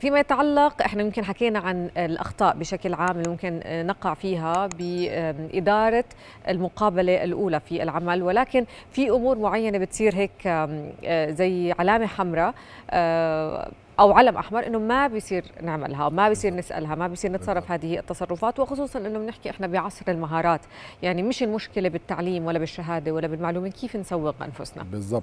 فيما يتعلق احنا يمكن حكينا عن الاخطاء بشكل عام اللي ممكن آه، نقع فيها باداره المقابله الاولى في العمل ولكن في امور معينه بتصير هيك آه، زي علامه حمراء آه، او علم احمر انه ما بيصير نعملها ما بيصير نسالها ما بيصير نتصرف هذه التصرفات وخصوصا انه بنحكي احنا بعصر المهارات يعني مش المشكله بالتعليم ولا بالشهاده ولا بالمعلومه كيف نسوق انفسنا بالضبط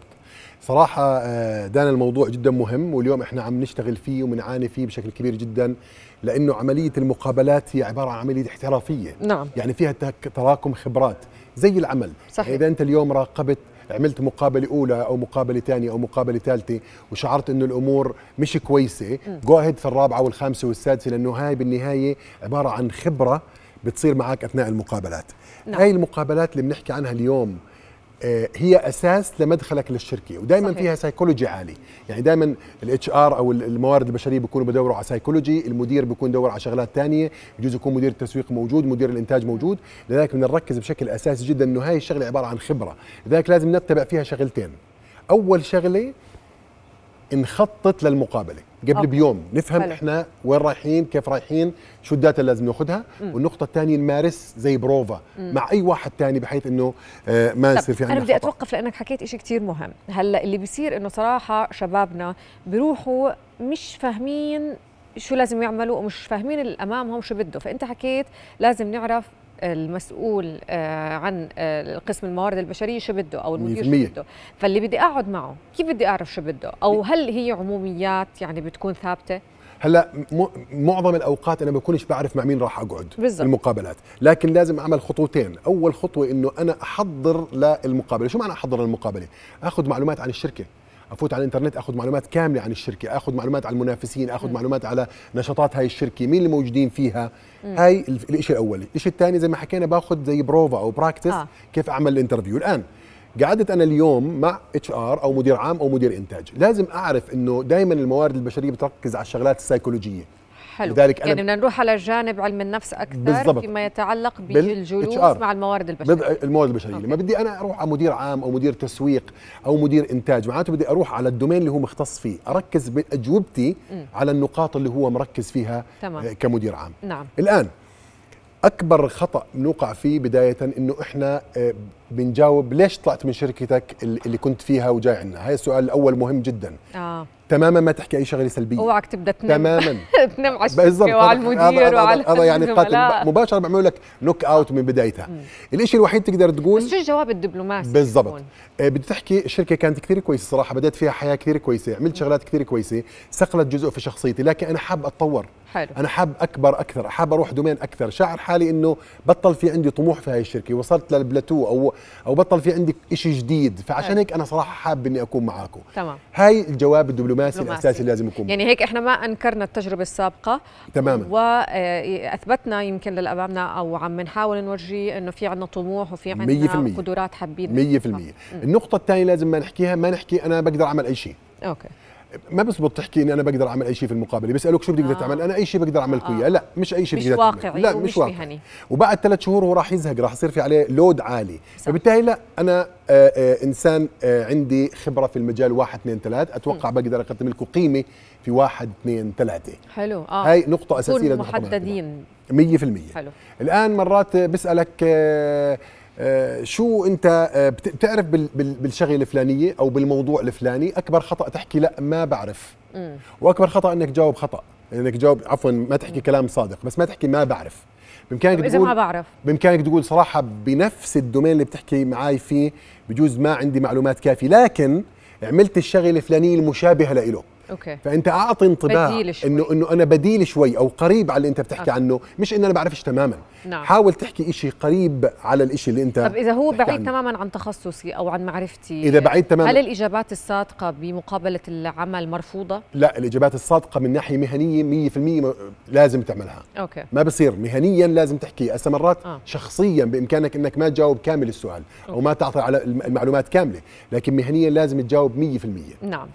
صراحه آه، دان الموضوع جدا مهم واليوم احنا عم نشتغل فيه وبنعاني فيه بشكل كبير جدا لانه عمليه المقابلات هي عباره عن عمليه احترافيه نعم. يعني فيها تراكم خبرات زي العمل صحيح. اذا انت اليوم راقبت عملت مقابله اولى او مقابله ثانيه او مقابله ثالثه وشعرت انه الامور مش كويسه جاهد في الرابعه والخامسه والسادسه لانه هاي بالنهايه عباره عن خبره بتصير معك اثناء المقابلات نعم. هاي المقابلات اللي بنحكي عنها اليوم آه، هي اساس لمدخلك للشركه ودائما فيها سيكولوجي عالي يعني دائما الاتش ار او الموارد البشريه بيكونوا بدوروا على سيكولوجي المدير بيكون دور على شغلات ثانيه بجوز يكون مدير التسويق موجود مدير الانتاج موجود لذلك بنركز بشكل اساسي جدا انه هاي الشغله عباره عن خبره لذلك لازم نتبع فيها شغلتين اول شغله نخطط للمقابله قبل أوكي. بيوم نفهم حلو. احنا وين رايحين كيف رايحين شو الداتا اللي لازم ناخذها والنقطه الثانيه نمارس زي بروفا مم. مع اي واحد ثاني بحيث انه آه، ما يصير في عندنا انا بدي اتوقف لانك حكيت شيء كثير مهم هلا اللي بيصير انه صراحه شبابنا بيروحوا مش فاهمين شو لازم يعملوا ومش فاهمين اللي امامهم شو بده فانت حكيت لازم نعرف المسؤول آه، عن آه، قسم الموارد البشريه شو بده او المدير شو بده فاللي بدي اقعد معه كيف بدي اعرف شو بده او هل هي عموميات يعني بتكون ثابته هلا معظم الاوقات انا ما بكونش بعرف مع مين راح اقعد بالزبط. المقابلات لكن لازم اعمل خطوتين اول خطوه انه انا احضر للمقابله شو معنى احضر للمقابله اخذ معلومات عن الشركه افوت على الانترنت اخذ معلومات كامله عن الشركه اخذ معلومات عن المنافسين اخذ م. معلومات على نشاطات هاي الشركه مين اللي موجودين فيها م. هاي الشيء الاولي الشيء الثاني زي ما حكينا باخذ زي بروفا او براكتس آه. كيف اعمل الانترفيو الان قعدت انا اليوم مع اتش ار او مدير عام او مدير انتاج لازم اعرف انه دائما الموارد البشريه بتركز على الشغلات السيكولوجيه حلو لذلك يعني بدنا نروح على جانب علم النفس اكثر بالزبط. فيما يتعلق بالجلوس مع الموارد البشريه الموارد البشريه لما بدي انا اروح على مدير عام او مدير تسويق او مدير انتاج معناته بدي اروح على الدومين اللي هو مختص فيه اركز باجوبتي م. على النقاط اللي هو مركز فيها تمام. آه، كمدير عام نعم الان اكبر خطا بنوقع فيه بدايه انه احنا آه، بنجاوب ليش طلعت من شركتك اللي كنت فيها وجاي عندنا هاي السؤال الاول مهم جدا آه. تماما ما تحكي اي شغله سلبيه اوعك تبدا تنام تماما تنام على الشركه وعلى المدير وعلى هذا يعني قاتل مباشره بعمل لك نوك اوت من بدايتها الشيء الوحيد تقدر تقول بس شو الجواب الدبلوماسي بالضبط آه بدي تحكي الشركه كانت كثير كويسه صراحه بدات فيها حياه كثير كويسه عملت شغلات كثير كويسه سقلت جزء في شخصيتي لكن انا حاب اتطور حلو. انا حاب اكبر اكثر حاب اروح دومين اكثر شاعر حالي انه بطل في عندي طموح في هاي الشركه وصلت للبلاتو او او بطل في عندك شيء جديد فعشان هيك انا صراحه حابب اني اكون معاكم تمام هاي الجواب الدبلوماسي الاساسي اللي لازم يكون يعني هيك احنا ما انكرنا التجربه السابقه تماما واثبتنا آه، يمكن للامامنا او عم نحاول نورجي انه في عندنا طموح وفي عندنا قدرات حابين 100% النقطه الثانيه لازم ما نحكيها ما نحكي انا بقدر اعمل اي شيء اوكي ما بزبط تحكي اني انا بقدر اعمل اي شيء في المقابله بيسالوك شو بتقدر آه. تعمل انا اي شيء بقدر اعمل لك آه. اياه لا مش اي شيء بقدر واقعي لا مش واقعي مهني. وبعد ثلاث شهور هو راح يزهق راح يصير في عليه لود عالي صح. فبالتالي لا انا آآ آه، آآ آه، انسان آآ آه، عندي خبره في المجال واحد اثنين ثلاث اتوقع م. بقدر اقدم لكم قيمه في واحد اثنين ثلاثه حلو اه هاي نقطه اساسيه محددين 100% حلو الان مرات بسالك آه، شو انت آه، بتعرف بالشغله الفلانيه او بالموضوع الفلاني اكبر خطا تحكي لا ما بعرف واكبر خطا انك تجاوب خطا انك تجاوب عفوا ما تحكي كلام صادق بس ما تحكي ما بعرف بامكانك تقول ما بعرف بامكانك تقول صراحه بنفس الدومين اللي بتحكي معي فيه بجوز ما عندي معلومات كافيه لكن عملت الشغله الفلانيه المشابهه له اوكي فانت اعطي انطباع انه انه انا بديل شوي او قريب على اللي انت بتحكي أوكي. آه. عنه مش انه انا بعرفش تماما نعم. حاول تحكي إشي قريب على الإشي اللي انت طب اذا هو بعيد عنه. تماما عن تخصصي او عن معرفتي اذا بعيد تماما هل الاجابات الصادقه بمقابله العمل مرفوضه لا الاجابات الصادقه من ناحيه مهنيه 100% لازم تعملها اوكي ما بصير مهنيا لازم تحكي هسه مرات آه. شخصيا بامكانك انك ما تجاوب كامل السؤال أوكي. او ما تعطي على المعلومات كامله لكن مهنيا لازم تجاوب 100% نعم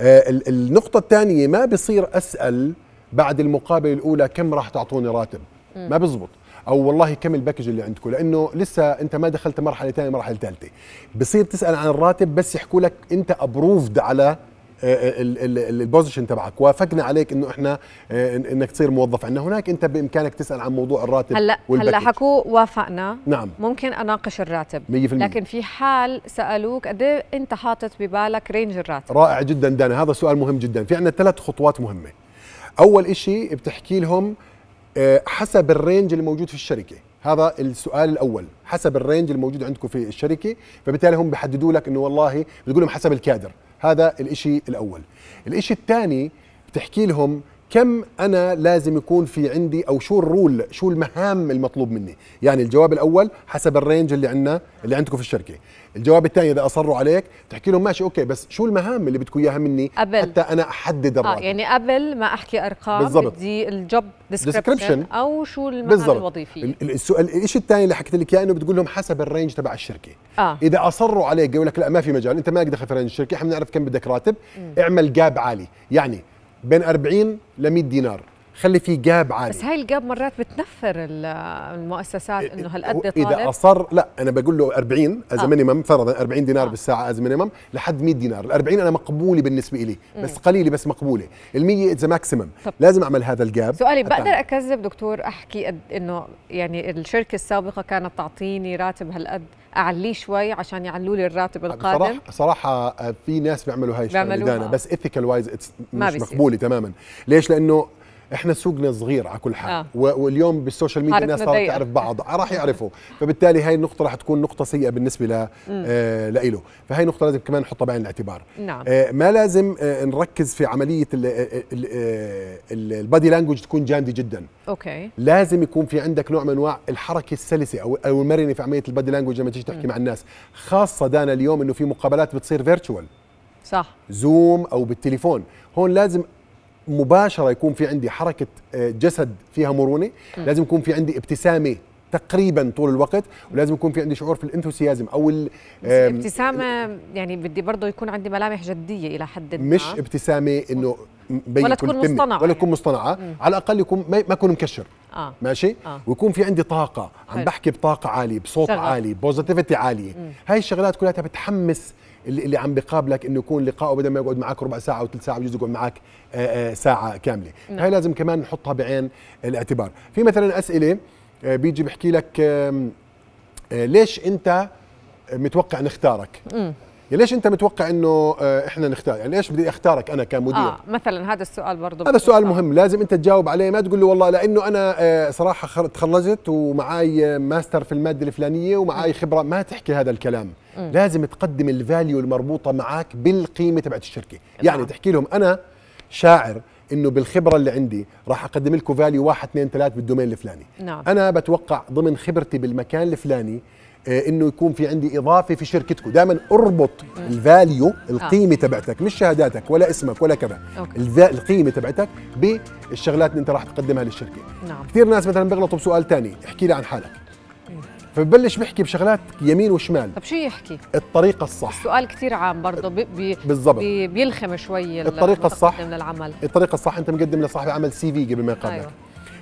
آه، النقطة الثانية ما بصير أسأل بعد المقابلة الأولى كم راح تعطوني راتب ما بزبط او والله كم الباكج اللي عندكم لانه لسه انت ما دخلت مرحله ثانيه مرحله ثالثه بصير تسال عن الراتب بس يحكوا لك انت ابروفد على آه، البوزيشن تبعك وافقنا عليك انه احنا آه، انك تصير موظف عندنا هناك انت بامكانك تسال عن موضوع الراتب هلا هلا حكوا وافقنا نعم ممكن اناقش الراتب 100% لكن في حال سالوك قد إيه انت حاطط ببالك رينج الراتب رائع جدا دانا هذا سؤال مهم جدا في عندنا ثلاث خطوات مهمه اول شيء بتحكي لهم آه، حسب الرينج اللي موجود في الشركه هذا السؤال الاول حسب الرينج الموجود عندكم في الشركه فبالتالي هم بيحددوا لك انه والله بتقول لهم حسب الكادر هذا الإشي الاول الإشي الثاني بتحكي لهم كم انا لازم يكون في عندي او شو الرول شو المهام المطلوب مني يعني الجواب الاول حسب الرينج اللي عندنا اللي عندكم في الشركه الجواب الثاني اذا اصروا عليك تحكي لهم ماشي اوكي بس شو المهام اللي بدكم اياها مني قبل. حتى انا احدد آه، الراتب آه يعني قبل ما احكي ارقام بالزبط. بدي الجوب ديسكربشن او شو المهام بالزبط. الوظيفيه السؤال الشيء الثاني اللي حكيت لك اياه انه بتقول لهم حسب الرينج تبع الشركه آه. اذا اصروا عليك يقول لك لا ما في مجال انت ما دخل في رينج الشركه احنا بنعرف كم بدك راتب م. اعمل جاب عالي يعني بين 40 ل 100 دينار خلي في جاب عالي بس هاي الجاب مرات بتنفر المؤسسات إيه، انه إيه، هالقد طالب اذا اصر لا انا بقول له 40 از آه. مينيمم فرضا 40 دينار آه. بالساعه از مينيمم لحد 100 دينار ال 40 انا مقبوله بالنسبه لي بس قليله بس مقبوله ال 100 از ماكسيمم لازم اعمل هذا الجاب سؤالي بقدر اكذب دكتور احكي انه يعني الشركه السابقه كانت تعطيني راتب هالقد اعليه شوي عشان يعلوا لي الراتب القادم صراحه صراحه في ناس بيعملوا هاي الشغله بس ايثيكال وايز مش مقبوله تماما ليش لانه احنا سوقنا صغير على كل حال آه. واليوم بالسوشيال ميديا الناس صارت تعرف بعض راح يعرفوا فبالتالي هاي النقطه راح تكون نقطه سيئه بالنسبه ل آه لإله فهي نقطه لازم كمان نحطها بعين الاعتبار نعم. آه ما لازم آه نركز في عمليه آه، آه، البادي لانجوج تكون جامده جدا اوكي لازم يكون في عندك نوع من انواع الحركه السلسه او او المرنه في عمليه البادي لانجوج لما تيجي تحكي مع الناس خاصه دانا اليوم انه في مقابلات بتصير فيرتشوال صح زوم او بالتليفون هون لازم مباشره يكون في عندي حركه آه، جسد فيها مرونه لازم يكون في عندي ابتسامه تقريبا طول الوقت ولازم يكون في عندي شعور في الانثوسيازم او ال يعني بدي برضه يكون عندي ملامح جديه الى حد ما مش ابتسامه انه ولا تكون مصطنعه ولا تكون مصطنعه مم. على الاقل يكون ما يكون مكشر آه. ماشي آه. ويكون في عندي طاقه عم بحكي بطاقه عاليه بصوت شغل. عالي بوزيتيفيتي عاليه هاي الشغلات كلها بتحمس اللي, اللي عم بقابلك انه يكون لقائه بدل ما يقعد معك ربع ساعه او ثلث ساعه بجوز يقعد معك آه، آه، ساعه كامله نعم. هاي لازم كمان نحطها بعين الاعتبار في مثلا اسئله آه، بيجي بحكي لك ليش انت متوقع نختارك يا ليش انت متوقع انه آه، احنا نختار يعني ليش بدي اختارك انا كمدير آه مثلا هذا السؤال برضه هذا سؤال مهم لازم انت تجاوب عليه ما تقول له والله لانه انا آه، صراحه تخرجت ومعاي آه، ماستر في الماده الفلانيه ومعاي خبره ما تحكي هذا الكلام م. لازم تقدم الفاليو المربوطه معك بالقيمه تبعت الشركه إيه، يعني تحكي لهم انا شاعر انه بالخبره اللي عندي راح اقدم لكم فاليو 1 2 3 بالدومين الفلاني نعم. انا بتوقع ضمن خبرتي بالمكان الفلاني آه، انه يكون في عندي اضافه في شركتكم دائما اربط الفاليو آه. القيمه آه. تبعتك مش شهاداتك ولا اسمك ولا كذا القيمه تبعتك بالشغلات اللي انت راح تقدمها للشركه نعم. كثير ناس مثلا بيغلطوا بسؤال ثاني احكي لي عن حالك فببلش بحكي بشغلات يمين وشمال طب شو يحكي الطريقه الصح السؤال كثير عام برضه بي بي بالضبط بيلخم شوي الطريقه الصح للعمل الطريقه الصح انت مقدم لصاحب عمل سي في قبل ما يقابلك أيوه.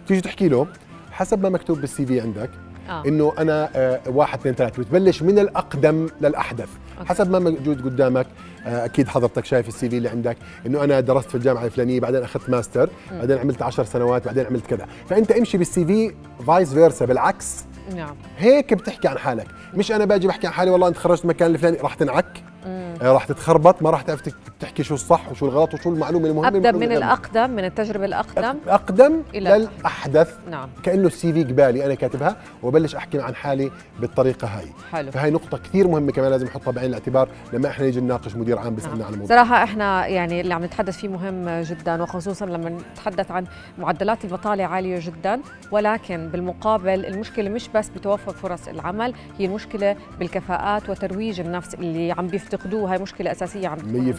تيجي تحكي له حسب ما مكتوب بالسي في عندك آه. انه انا آه واحد اثنين ثلاثه بتبلش من الاقدم للاحدث أوكي. حسب ما موجود قدامك آه اكيد حضرتك شايف السي في اللي عندك انه انا درست في الجامعه الفلانيه بعدين اخذت ماستر م. بعدين عملت 10 سنوات بعدين عملت كذا فانت امشي بالسي في فايس فيرسا بالعكس نعم هيك بتحكي عن حالك مش انا باجي بحكي عن حالي والله انت خرجت مكان الفلاني راح تنعك آه راح تتخربط ما راح تعرف تحكي شو الصح وشو الغلط وشو المعلومه المهمه ابدا من الاقدم من التجربه الاقدم اقدم إلى للاحدث نعم كانه السي في قبالي انا كاتبها وبلش احكي عن حالي بالطريقه هاي حلو فهي نقطه كثير مهمه كمان لازم نحطها بعين الاعتبار لما احنا نيجي نناقش مدير عام بيسالنا نعم. على الموضوع صراحه احنا يعني اللي عم نتحدث فيه مهم جدا وخصوصا لما نتحدث عن معدلات البطاله عاليه جدا ولكن بالمقابل المشكله مش بس بتوفر فرص العمل هي المشكله بالكفاءات وترويج النفس اللي عم بيف تفتقدوه هاي مشكلة أساسية عم تكون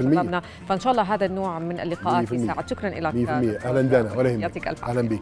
فإن شاء الله هذا النوع من اللقاءات يساعد شكرا لك 100% أهلا دانا ولا يهمك أهلا بك